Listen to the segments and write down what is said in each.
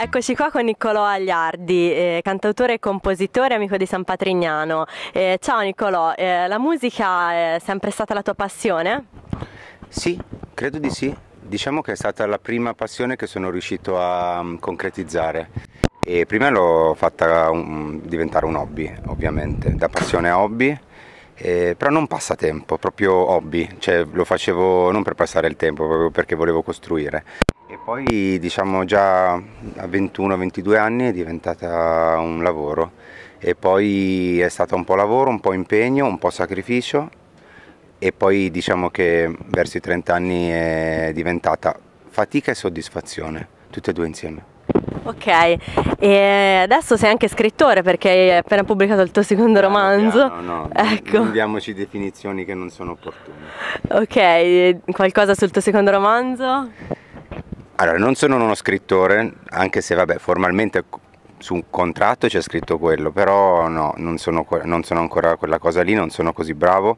Eccoci qua con Niccolò Agliardi, eh, cantautore e compositore, amico di San Patrignano. Eh, ciao Niccolò, eh, la musica è sempre stata la tua passione? Sì, credo di sì. Diciamo che è stata la prima passione che sono riuscito a um, concretizzare. E prima l'ho fatta um, diventare un hobby, ovviamente, da passione a hobby. Eh, però non passatempo, proprio hobby, cioè, lo facevo non per passare il tempo, proprio perché volevo costruire. Poi diciamo già a 21-22 anni è diventata un lavoro e poi è stato un po' lavoro, un po' impegno, un po' sacrificio e poi diciamo che verso i 30 anni è diventata fatica e soddisfazione, tutte e due insieme. Ok, e adesso sei anche scrittore perché hai appena pubblicato il tuo secondo piano, romanzo. Piano, no, ecco. non diamoci definizioni che non sono opportune. Ok, qualcosa sul tuo secondo romanzo? Allora, non sono uno scrittore, anche se vabbè, formalmente su un contratto c'è scritto quello, però no, non sono, non sono ancora quella cosa lì, non sono così bravo.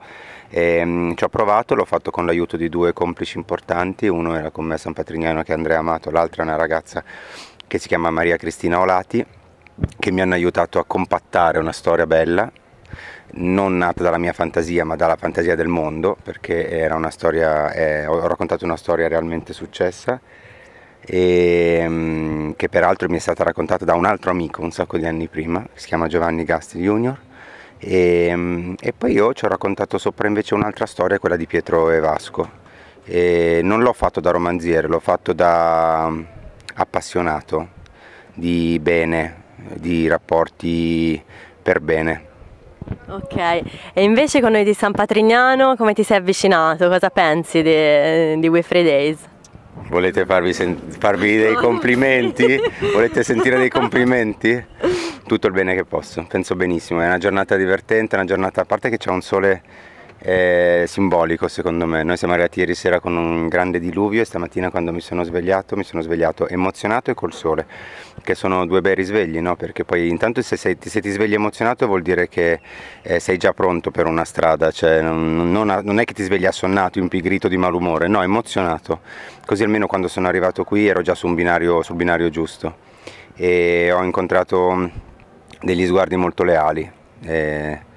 E, ehm, ci ho provato, l'ho fatto con l'aiuto di due complici importanti, uno era con me a San Patrignano che è Andrea Amato, l'altra è una ragazza che si chiama Maria Cristina Olati, che mi hanno aiutato a compattare una storia bella, non nata dalla mia fantasia ma dalla fantasia del mondo, perché era una storia, eh, ho raccontato una storia realmente successa e, ehm, che peraltro mi è stata raccontata da un altro amico un sacco di anni prima, si chiama Giovanni Gasti Jr. E, ehm, e poi io ci ho raccontato sopra invece un'altra storia, quella di Pietro e Vasco. E ehm, non l'ho fatto da romanziere, l'ho fatto da mm, appassionato di bene, di rapporti per bene. Ok, e invece con noi di San Patrignano come ti sei avvicinato? Cosa pensi di, di We Free Days? Volete farvi, sen- farvi dei complimenti? Volete sentire dei complimenti? Tutto il bene che posso, penso benissimo, è una giornata divertente, una giornata a parte che c'è un sole è simbolico secondo me. Noi siamo arrivati ieri sera con un grande diluvio e stamattina quando mi sono svegliato mi sono svegliato emozionato e col sole, che sono due bei risvegli, no? perché poi intanto se, sei, se, ti svegli emozionato vuol dire che eh, sei già pronto per una strada, cioè non, non, non è che ti svegli assonnato, impigrito di malumore, no, emozionato, così almeno quando sono arrivato qui ero già sul binario, sul binario giusto e ho incontrato mm, degli sguardi molto leali. Eh,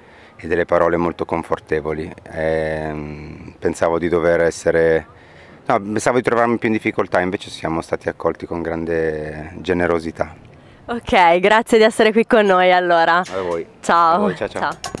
e delle parole molto confortevoli. E ehm, pensavo di dover essere... No, pensavo di trovarmi più in difficoltà, invece siamo stati accolti con grande generosità. Ok, grazie di essere qui con noi allora. A voi. Ciao. A voi, ciao. ciao. ciao.